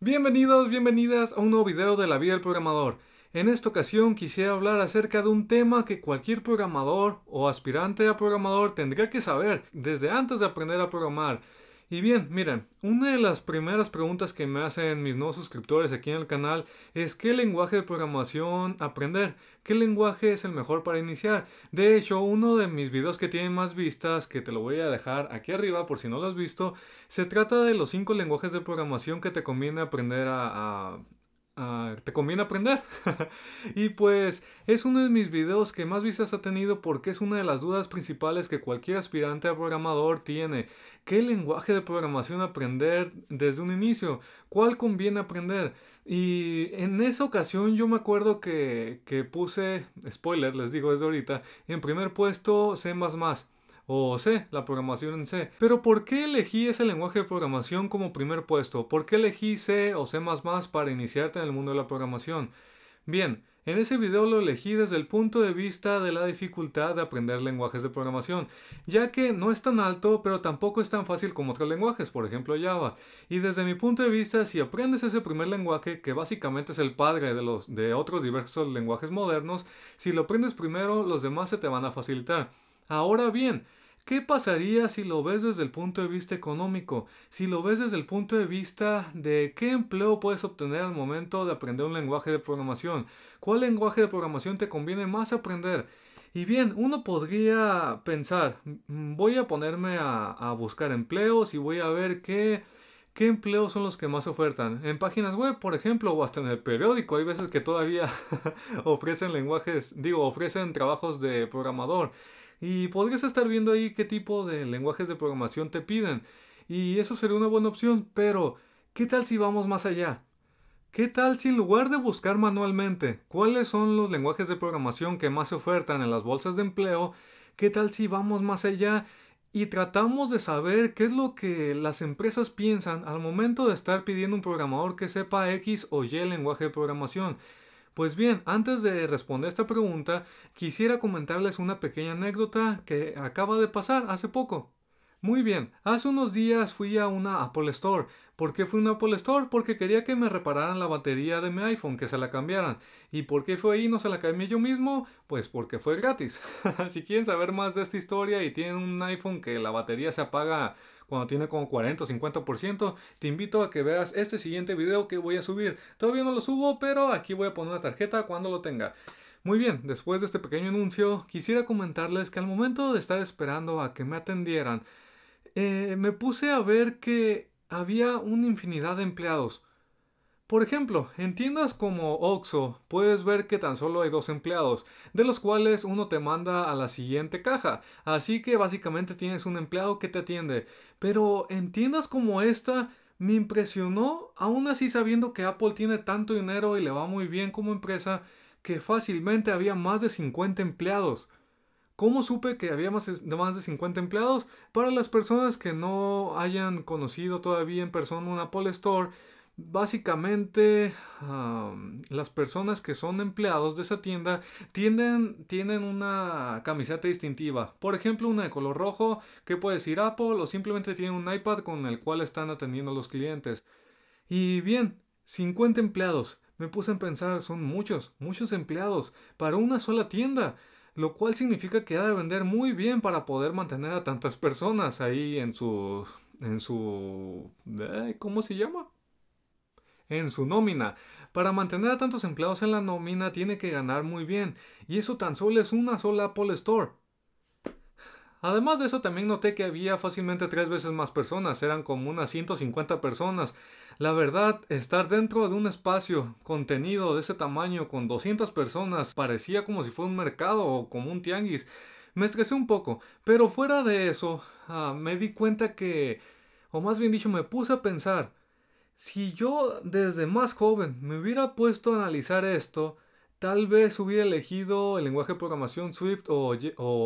Bienvenidos, bienvenidas a un nuevo video de la vida del programador. En esta ocasión quisiera hablar acerca de un tema que cualquier programador o aspirante a programador tendría que saber desde antes de aprender a programar. Y bien, miren, una de las primeras preguntas que me hacen mis nuevos suscriptores aquí en el canal es qué lenguaje de programación aprender, qué lenguaje es el mejor para iniciar. De hecho, uno de mis videos que tiene más vistas, que te lo voy a dejar aquí arriba por si no lo has visto, se trata de los 5 lenguajes de programación que te conviene aprender a, a, Ah, te conviene aprender. y pues es uno de mis videos que más vistas ha tenido porque es una de las dudas principales que cualquier aspirante a programador tiene. ¿Qué lenguaje de programación aprender desde un inicio? ¿Cuál conviene aprender? Y en esa ocasión yo me acuerdo que, que puse, spoiler les digo desde ahorita, en primer puesto C++ o C, la programación en C. Pero ¿por qué elegí ese lenguaje de programación como primer puesto? ¿Por qué elegí C o C para iniciarte en el mundo de la programación? Bien, en ese video lo elegí desde el punto de vista de la dificultad de aprender lenguajes de programación, ya que no es tan alto, pero tampoco es tan fácil como otros lenguajes, por ejemplo Java. Y desde mi punto de vista, si aprendes ese primer lenguaje, que básicamente es el padre de, los, de otros diversos lenguajes modernos, si lo aprendes primero, los demás se te van a facilitar. Ahora bien, ¿Qué pasaría si lo ves desde el punto de vista económico? Si lo ves desde el punto de vista de qué empleo puedes obtener al momento de aprender un lenguaje de programación. ¿Cuál lenguaje de programación te conviene más aprender? Y bien, uno podría pensar, mm, voy a ponerme a, buscar empleos y voy a ver qué, qué empleos son los que más ofertan. En páginas web, por ejemplo, o hasta en el periódico, hay veces que todavía ofrecen lenguajes, digo, ofrecen trabajos de programador. Y podrías estar viendo ahí qué tipo de lenguajes de programación te piden. Y eso sería una buena opción, pero ¿qué tal si vamos más allá? ¿Qué tal si en lugar de buscar manualmente cuáles son los lenguajes de programación que más se ofertan en las bolsas de empleo, qué tal si vamos más allá y tratamos de saber qué es lo que las empresas piensan al momento de estar pidiendo un programador que sepa X o Y lenguaje de programación? Pues bien, antes de responder esta pregunta, quisiera comentarles una pequeña anécdota que acaba de pasar hace poco. Muy bien, hace unos días fui a una Apple Store. ¿Por qué fui a una Apple Store? Porque quería que me repararan la batería de mi iPhone, que se la cambiaran. ¿Y por qué fue ahí no se la cambié yo mismo? Pues porque fue gratis. si quieren saber más de esta historia y tienen un iPhone que la batería se apaga cuando tiene como 40 o 50%, te invito a que veas este siguiente video que voy a subir. Todavía no lo subo, pero aquí voy a poner una tarjeta cuando lo tenga. Muy bien, después de este pequeño anuncio, quisiera comentarles que al momento de estar esperando a que me atendieran, eh, me puse a ver que había una infinidad de empleados. Por ejemplo, en tiendas como Oxxo puedes ver que tan solo hay dos empleados, de los cuales uno te manda a la siguiente caja, así que básicamente tienes un empleado que te atiende. Pero en tiendas como esta me impresionó, aún así sabiendo que Apple tiene tanto dinero y le va muy bien como empresa, que fácilmente había más de 50 empleados. ¿Cómo supe que había más de 50 empleados? Para las personas que no hayan conocido todavía en persona un Apple Store, Básicamente, las personas que son empleados de esa tienda tienen, tienen una camiseta distintiva. Por ejemplo, una de color rojo que puede decir Apple o simplemente tienen un iPad con el cual están atendiendo a los clientes. Y bien, 50 empleados. Me puse a pensar, son muchos, muchos empleados para una sola tienda lo cual significa que ha de vender muy bien para poder mantener a tantas personas ahí en su... en su... ¿cómo se llama? en su nómina. Para mantener a tantos empleados en la nómina tiene que ganar muy bien, y eso tan solo es una sola Apple Store. Además de eso también noté que había fácilmente tres veces más personas, eran como unas 150 personas. La verdad, estar dentro de un espacio contenido de ese tamaño con 200 personas parecía como si fuera un mercado o como un tianguis. Me estresé un poco, pero fuera de eso, ah, me di cuenta que, o más bien dicho, me puse a pensar si yo desde más joven me hubiera puesto a analizar esto, tal vez hubiera elegido el lenguaje de programación Swift o,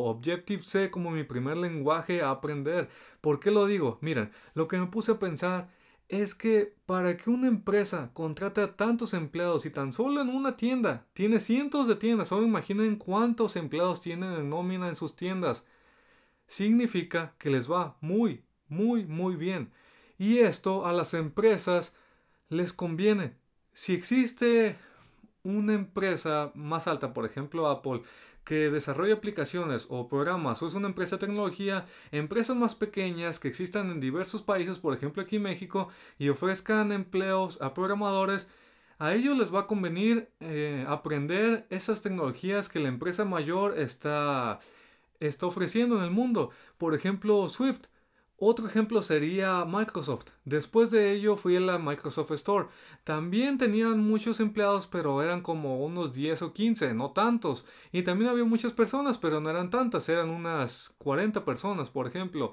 Objective-C como mi primer lenguaje a aprender. ¿Por qué lo digo? Miren, lo que me puse a pensar es que para que una empresa contrate a tantos empleados y tan solo en una tienda, tiene cientos de tiendas, solo imaginen cuántos empleados tienen en nómina en sus tiendas, significa que les va muy, muy, muy bien. Y esto a las empresas les conviene. Si existe una empresa más alta, por ejemplo Apple, que desarrolla aplicaciones o programas o es una empresa de tecnología, empresas más pequeñas que existan en diversos países, por ejemplo aquí en México, y ofrezcan empleos a programadores, a ellos les va a convenir eh, aprender esas tecnologías que la empresa mayor está, está ofreciendo en el mundo. Por ejemplo, Swift. Otro ejemplo sería Microsoft. Después de ello fui a la Microsoft Store. También tenían muchos empleados, pero eran como unos 10 o 15, no tantos. Y también había muchas personas, pero no eran tantas, eran unas 40 personas, por ejemplo.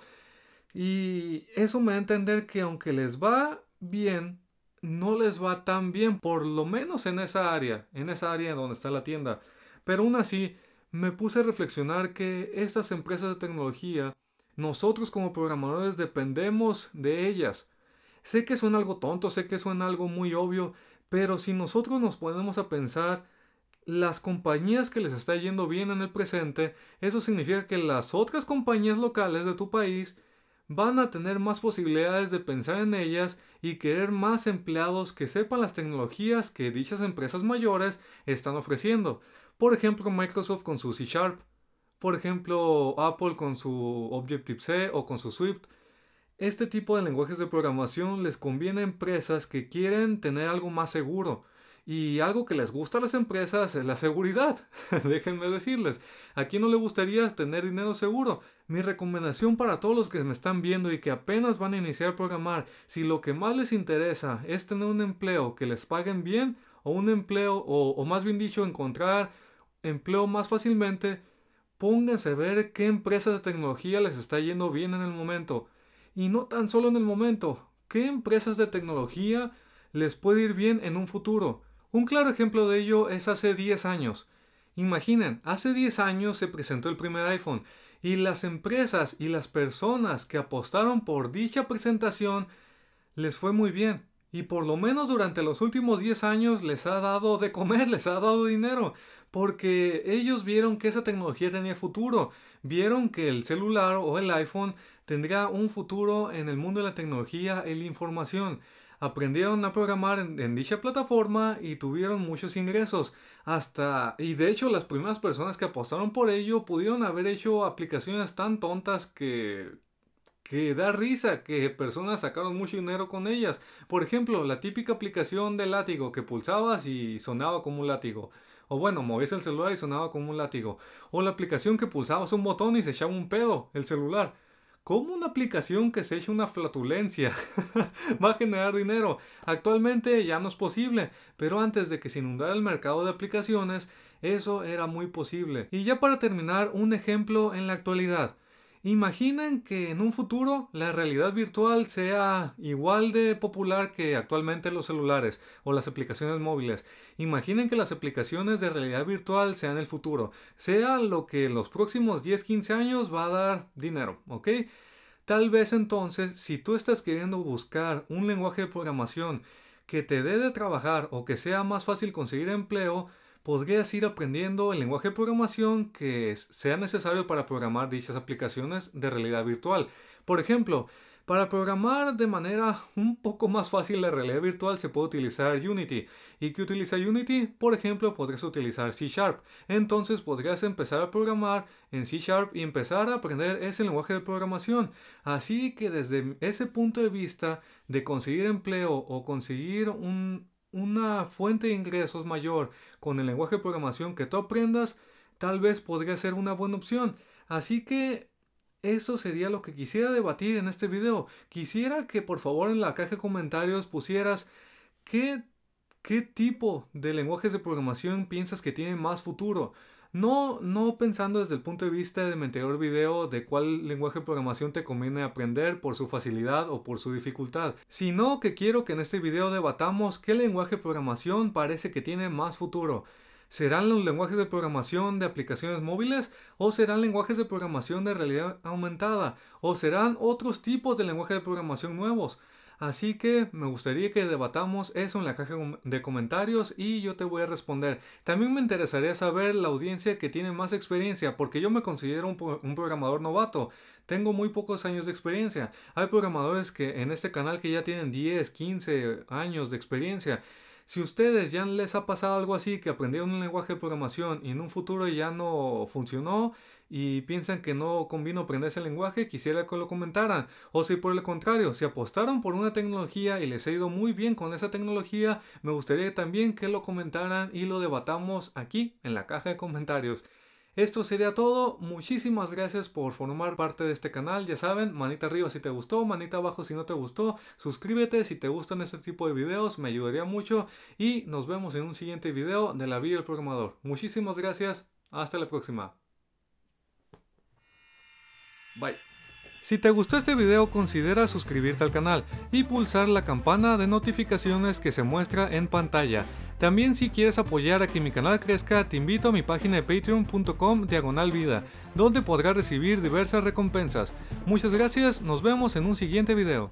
Y eso me da a entender que aunque les va bien, no les va tan bien, por lo menos en esa área, en esa área donde está la tienda. Pero aún así, me puse a reflexionar que estas empresas de tecnología nosotros como programadores dependemos de ellas. Sé que suena algo tonto, sé que suena algo muy obvio, pero si nosotros nos ponemos a pensar las compañías que les está yendo bien en el presente, eso significa que las otras compañías locales de tu país van a tener más posibilidades de pensar en ellas y querer más empleados que sepan las tecnologías que dichas empresas mayores están ofreciendo. Por ejemplo, Microsoft con su C Sharp por ejemplo, Apple con su Objective-C o con su Swift. Este tipo de lenguajes de programación les conviene a empresas que quieren tener algo más seguro. Y algo que les gusta a las empresas es la seguridad. Déjenme decirles, Aquí no le gustaría tener dinero seguro? Mi recomendación para todos los que me están viendo y que apenas van a iniciar a programar, si lo que más les interesa es tener un empleo que les paguen bien o un empleo, o más bien dicho, encontrar empleo más fácilmente, Pónganse a ver qué empresas de tecnología les está yendo bien en el momento. Y no tan solo en el momento, qué empresas de tecnología les puede ir bien en un futuro. Un claro ejemplo de ello es hace 10 años. Imaginen, hace 10 años se presentó el primer iPhone y las empresas y las personas que apostaron por dicha presentación les fue muy bien. Y por lo menos durante los últimos 10 años les ha dado de comer, les ha dado dinero, porque ellos vieron que esa tecnología tenía futuro, vieron que el celular o el iPhone tendría un futuro en el mundo de la tecnología y la información. Aprendieron a programar en, en dicha plataforma y tuvieron muchos ingresos. Hasta, y de hecho las primeras personas que apostaron por ello pudieron haber hecho aplicaciones tan tontas que que da risa que personas sacaron mucho dinero con ellas. Por ejemplo, la típica aplicación de látigo que pulsabas y sonaba como un látigo. O bueno, movías el celular y sonaba como un látigo. O la aplicación que pulsabas un botón y se echaba un pedo el celular. ¿Cómo una aplicación que se eche una flatulencia va a generar dinero? Actualmente ya no es posible, pero antes de que se inundara el mercado de aplicaciones, eso era muy posible. Y ya para terminar, un ejemplo en la actualidad. Imaginen que en un futuro la realidad virtual sea igual de popular que actualmente los celulares o las aplicaciones móviles. Imaginen que las aplicaciones de realidad virtual sean el futuro. Sea lo que en los próximos 10-15 años va a dar dinero, ¿ok? Tal vez entonces, si tú estás queriendo buscar un lenguaje de programación que te dé de trabajar o que sea más fácil conseguir empleo, podrías ir aprendiendo el lenguaje de programación que sea necesario para programar dichas aplicaciones de realidad virtual. Por ejemplo, para programar de manera un poco más fácil la realidad virtual se puede utilizar Unity. ¿Y que utiliza Unity? Por ejemplo, podrías utilizar C Sharp. Entonces podrías empezar a programar en C Sharp y empezar a aprender ese lenguaje de programación. Así que desde ese punto de vista de conseguir empleo o conseguir un, una fuente de ingresos mayor con el lenguaje de programación que tú aprendas, tal vez podría ser una buena opción. Así que eso sería lo que quisiera debatir en este video. Quisiera que por favor en la caja de comentarios pusieras qué, qué tipo de lenguajes de programación piensas que tienen más futuro. No, no pensando desde el punto de vista de mi anterior video de cuál lenguaje de programación te conviene aprender por su facilidad o por su dificultad, sino que quiero que en este video debatamos qué lenguaje de programación parece que tiene más futuro. ¿Serán los lenguajes de programación de aplicaciones móviles? ¿O serán lenguajes de programación de realidad aumentada? ¿O serán otros tipos de lenguaje de programación nuevos? Así que me gustaría que debatamos eso en la caja de comentarios y yo te voy a responder. También me interesaría saber la audiencia que tiene más experiencia, porque yo me considero un, programador novato. Tengo muy pocos años de experiencia. Hay programadores que en este canal que ya tienen 10, 15 años de experiencia. Si ustedes ya les ha pasado algo así, que aprendieron un lenguaje de programación y en un futuro ya no funcionó, y piensan que no convino aprender ese lenguaje, quisiera que lo comentaran. O si por el contrario, si apostaron por una tecnología y les ha ido muy bien con esa tecnología, me gustaría también que lo comentaran y lo debatamos aquí en la caja de comentarios. Esto sería todo, muchísimas gracias por formar parte de este canal, ya saben, manita arriba si te gustó, manita abajo si no te gustó, suscríbete si te gustan este tipo de videos, me ayudaría mucho y nos vemos en un siguiente video de la vida del programador. Muchísimas gracias, hasta la próxima. Bye. Si te gustó este video considera suscribirte al canal y pulsar la campana de notificaciones que se muestra en pantalla. También si quieres apoyar a que mi canal crezca te invito a mi página de patreon.com diagonal donde podrás recibir diversas recompensas. Muchas gracias, nos vemos en un siguiente video.